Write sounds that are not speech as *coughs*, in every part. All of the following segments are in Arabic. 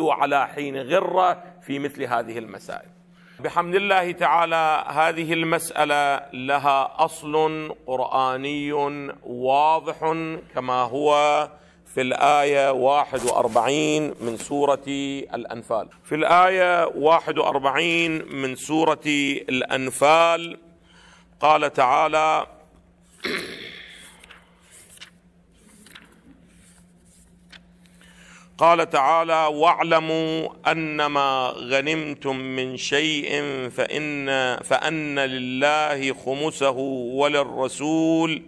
يبدو على حين غره في مثل هذه المسائل بحمد الله تعالى هذه المساله لها اصل قراني واضح كما هو في الآية 41 من سورة الأنفال في الآية 41 من سورة الأنفال قال تعالى قال تعالى واعلموا انما غنمتم من شيء فان فان لله خمسه وللرسول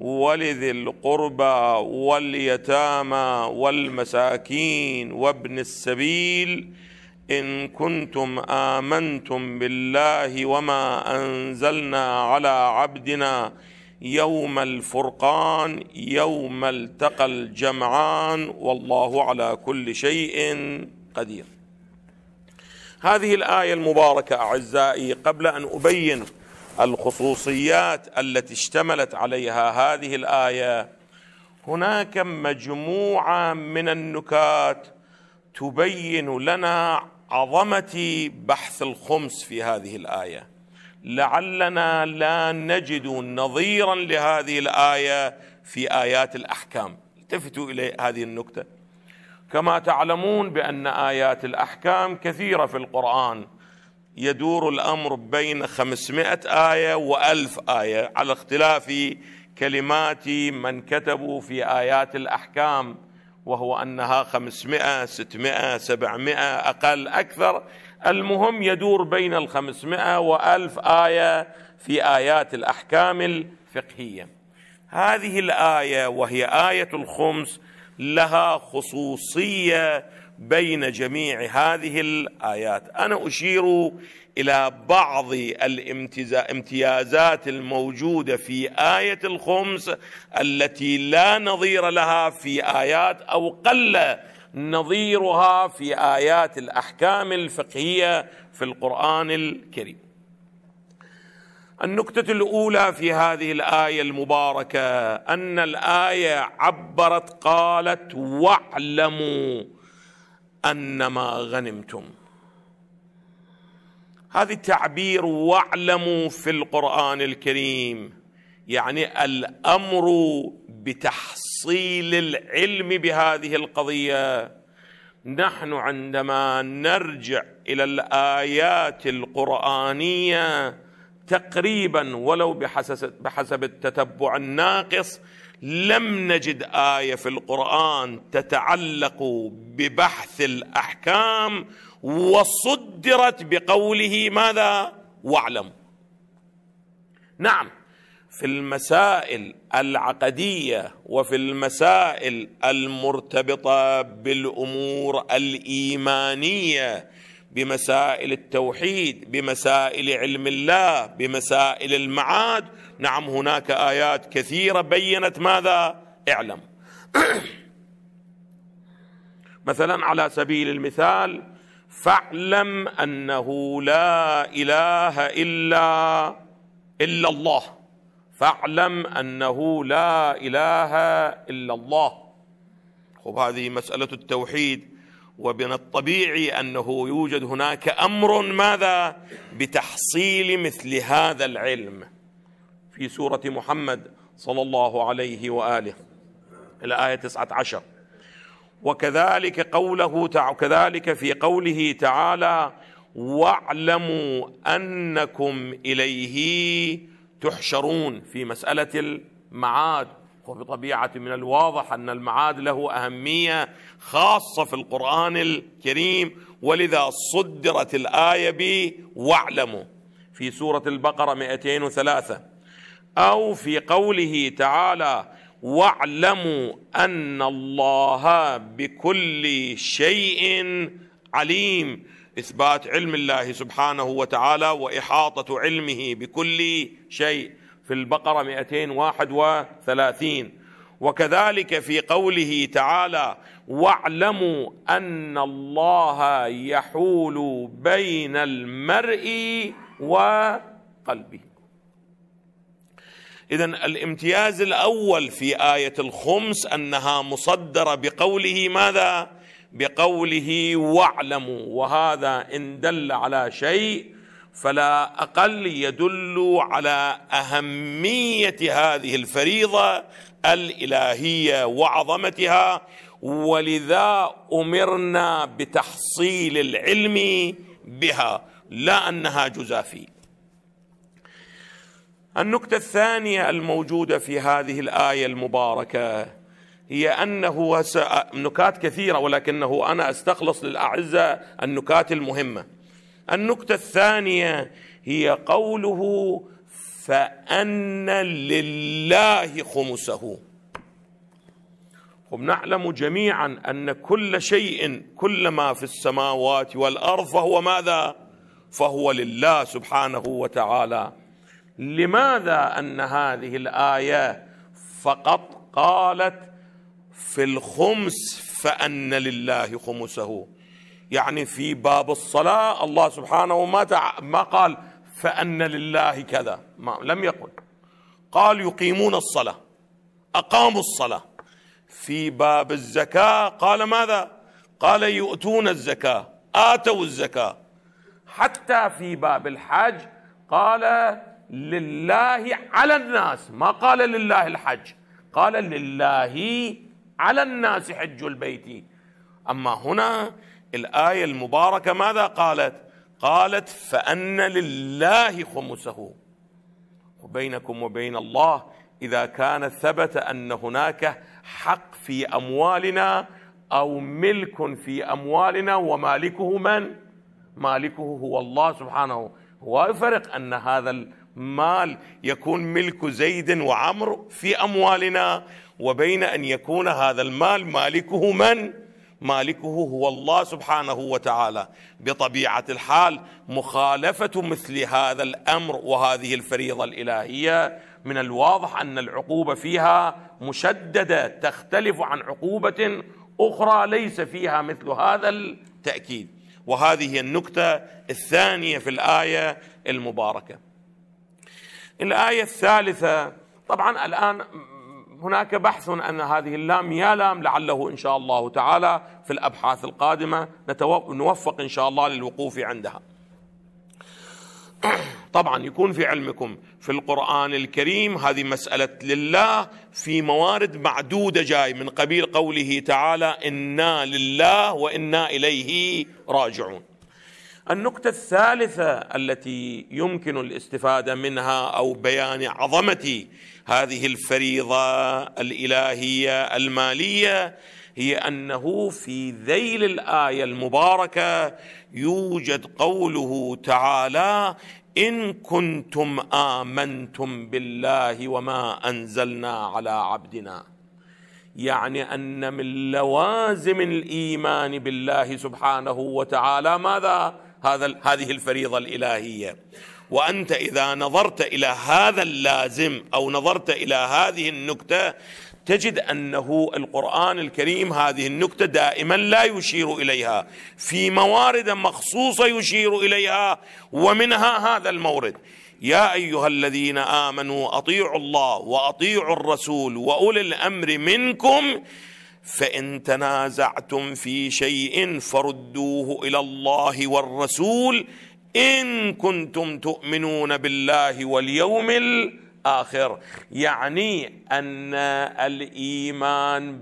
ولذي القربى واليتامى والمساكين وابن السبيل ان كنتم امنتم بالله وما انزلنا على عبدنا يوم الفرقان يوم التقى الجمعان والله على كل شيء قدير هذه الايه المباركه اعزائي قبل ان ابين الخصوصيات التي اشتملت عليها هذه الايه هناك مجموعه من النكات تبين لنا عظمه بحث الخمس في هذه الايه لعلنا لا نجد نظيرا لهذه الايه في ايات الاحكام التفتوا الى هذه النكته كما تعلمون بان ايات الاحكام كثيره في القران يدور الامر بين 500 ايه و1000 ايه على اختلاف كلمات من كتبوا في ايات الاحكام وهو أنها خمسمائة ستمائة سبعمائة أقل أكثر المهم يدور بين الخمسمائة وألف آية في آيات الأحكام الفقهية هذه الآية وهي آية الخمس لها خصوصية بين جميع هذه الآيات أنا أشير إلى بعض الامتيازات الموجودة في آية الخمس التي لا نظير لها في آيات أو قل نظيرها في آيات الأحكام الفقهية في القرآن الكريم النكتة الأولى في هذه الآية المباركة أن الآية عبرت قالت واعلموا انما غنمتم هذا تعبير واعلموا في القران الكريم يعني الامر بتحصيل العلم بهذه القضيه نحن عندما نرجع الى الايات القرانيه تقريبا ولو بحسب التتبع الناقص لم نجد ايه في القران تتعلق ببحث الاحكام وصدرت بقوله ماذا واعلم نعم في المسائل العقديه وفي المسائل المرتبطه بالامور الايمانيه بمسائل التوحيد بمسائل علم الله بمسائل المعاد نعم هناك ايات كثيره بينت ماذا اعلم *coughs* مثلا على سبيل المثال فاعلم انه لا اله الا الا الله فاعلم انه لا اله الا الله خب هذه مساله التوحيد ومن الطبيعي انه يوجد هناك امر ماذا بتحصيل مثل هذا العلم في سوره محمد صلى الله عليه واله الايه 19 وكذلك قوله كذلك في قوله تعالى واعلموا انكم اليه تحشرون في مساله المعاد وبطبيعة من الواضح أن المعاد له أهمية خاصة في القرآن الكريم ولذا صدرت الآية ب واعلموا في سورة البقرة 203 أو في قوله تعالى واعلموا أن الله بكل شيء عليم إثبات علم الله سبحانه وتعالى وإحاطة علمه بكل شيء في البقرة 231 وكذلك في قوله تعالى واعلموا أن الله يحول بين المرء وقلبه إذا الامتياز الأول في آية الخمس أنها مصدرة بقوله ماذا؟ بقوله واعلموا وهذا إن دل على شيء فلا اقل يدل على اهميه هذه الفريضه الالهيه وعظمتها ولذا امرنا بتحصيل العلم بها لا انها جزافي النكته الثانيه الموجوده في هذه الايه المباركه هي انه آه، نكات كثيره ولكنه انا استخلص للاعزه النكات المهمه النكته الثانيه هي قوله فان لله خمسه هم نعلم جميعا ان كل شيء كل ما في السماوات والارض فهو ماذا فهو لله سبحانه وتعالى لماذا ان هذه الايه فقط قالت في الخمس فان لله خمسه يعني في باب الصلاة الله سبحانه ما تع... ما قال فأن لله كذا ما لم يقل قال يقيمون الصلاة أقاموا الصلاة في باب الزكاة قال ماذا قال يؤتون الزكاة آتوا الزكاة حتى في باب الحج قال لله على الناس ما قال لله الحج قال لله على الناس حج البيت أما هنا الآية المباركة ماذا قالت قالت فأن لله خمسه وبينكم وبين الله إذا كان ثبت أن هناك حق في أموالنا أو ملك في أموالنا ومالكه من؟ مالكه هو الله سبحانه هو يفرق أن هذا المال يكون ملك زيد وعمر في أموالنا وبين أن يكون هذا المال مالكه من؟ مالكه هو الله سبحانه وتعالى بطبيعه الحال مخالفه مثل هذا الامر وهذه الفريضه الالهيه من الواضح ان العقوبه فيها مشدده تختلف عن عقوبه اخرى ليس فيها مثل هذا التاكيد وهذه هي النكته الثانيه في الايه المباركه الايه الثالثه طبعا الان هناك بحث أن هذه اللام يا لام لعله إن شاء الله تعالى في الأبحاث القادمة نوفق إن شاء الله للوقوف عندها *clears throat* طبعا يكون في علمكم في القرآن الكريم هذه مسألة لله في موارد معدودة جاي من قبيل قوله تعالى إنا لله وإنا إليه راجعون النقطة الثالثة التي يمكن الاستفادة منها أو بيان عظمة هذه الفريضة الإلهية المالية هي أنه في ذيل الآية المباركة يوجد قوله تعالى إن كنتم آمنتم بالله وما أنزلنا على عبدنا يعني أن من لوازم الإيمان بالله سبحانه وتعالى ماذا؟ هذا هذه الفريضه الالهيه وانت اذا نظرت الى هذا اللازم او نظرت الى هذه النكته تجد انه القران الكريم هذه النكته دائما لا يشير اليها في موارد مخصوصه يشير اليها ومنها هذا المورد يا ايها الذين امنوا اطيعوا الله واطيعوا الرسول واولي الامر منكم فان تنازعتم في شيء فردوه الى الله والرسول ان كنتم تؤمنون بالله واليوم الاخر الآخر يعني أن الإيمان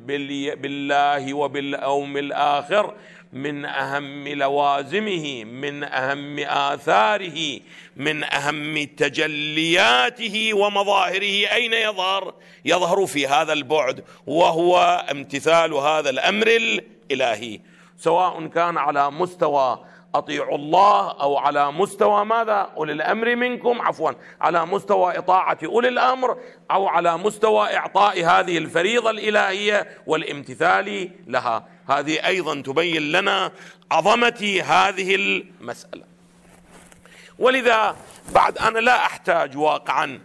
بالله وباليوم الآخر من أهم لوازمه من أهم آثاره من أهم تجلياته ومظاهره أين يظهر؟ يظهر في هذا البعد وهو امتثال هذا الأمر الإلهي سواء كان على مستوى أطيعوا الله أو على مستوى ماذا أولي الأمر منكم عفوا على مستوى إطاعة أولي الأمر أو على مستوى إعطاء هذه الفريضة الإلهية والامتثال لها هذه أيضا تبين لنا عظمة هذه المسألة ولذا بعد أنا لا أحتاج واقعا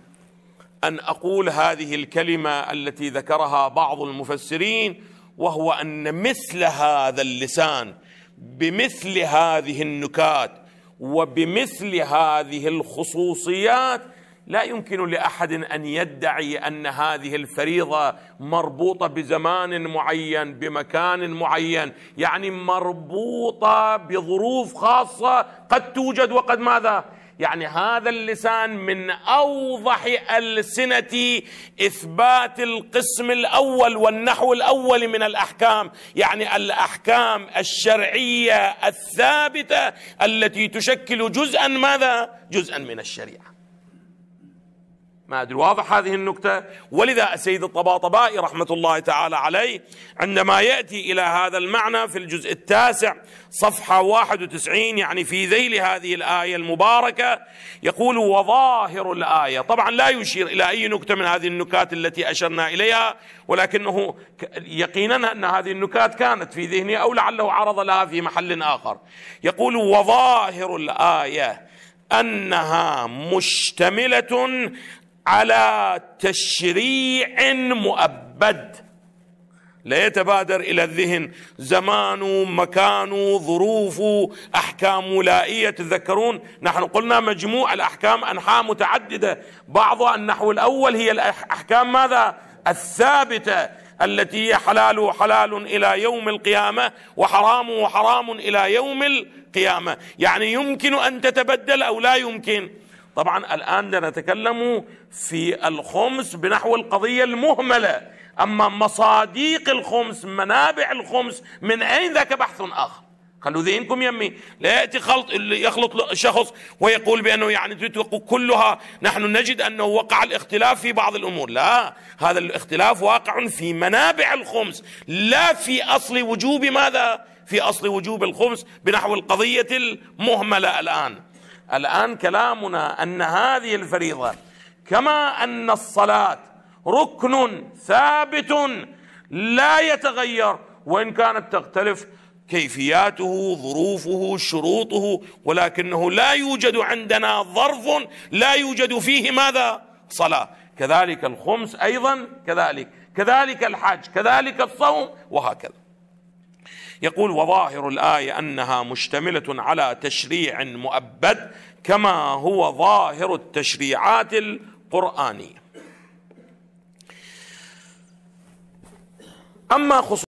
أن أقول هذه الكلمة التي ذكرها بعض المفسرين وهو أن مثل هذا اللسان بمثل هذه النكات وبمثل هذه الخصوصيات لا يمكن لاحد ان يدعي ان هذه الفريضه مربوطه بزمان معين بمكان معين يعني مربوطه بظروف خاصه قد توجد وقد ماذا يعني هذا اللسان من أوضح ألسنة إثبات القسم الأول والنحو الأول من الأحكام يعني الأحكام الشرعية الثابتة التي تشكل جزءا ماذا؟ جزءا من الشريعة ما أدري واضح هذه النكتة ولذا السيد الطباطبائي رحمة الله تعالى عليه عندما يأتي إلى هذا المعنى في الجزء التاسع صفحة 91 يعني في ذيل هذه الآية المباركة يقول وظاهر الآية طبعا لا يشير إلى أي نكتة من هذه النكات التي أشرنا إليها ولكنه يقينا أن هذه النكات كانت في ذهنه أو لعله عرض لها في محل آخر يقول وظاهر الآية أنها مشتملة على تشريع مؤبد لا يتبادر الى الذهن زمانه مكانه ظروفه احكامه ولائيه تتذكرون نحن قلنا مجموع الاحكام انحاء متعدده بعضها النحو الاول هي الاحكام ماذا الثابته التي هي حلال حلال الى يوم القيامه وحرام وحرام الى يوم القيامه يعني يمكن ان تتبدل او لا يمكن طبعا الآن نتكلم في الخمس بنحو القضية المهملة أما مصاديق الخمس منابع الخمس من أين ذاك بحث آخر خلوا ذهنكم يمي لا يأتي خلط يخلط شخص ويقول بأنه يعني كلها نحن نجد أنه وقع الاختلاف في بعض الأمور لا هذا الاختلاف واقع في منابع الخمس لا في أصل وجوب ماذا في أصل وجوب الخمس بنحو القضية المهملة الآن الآن كلامنا أن هذه الفريضة كما أن الصلاة ركن ثابت لا يتغير وإن كانت تختلف كيفياته ظروفه شروطه ولكنه لا يوجد عندنا ظرف لا يوجد فيه ماذا صلاة كذلك الخمس أيضا كذلك كذلك الحج كذلك الصوم وهكذا يقول وظاهر الايه انها مشتمله على تشريع مؤبد كما هو ظاهر التشريعات القرانيه اما خصوص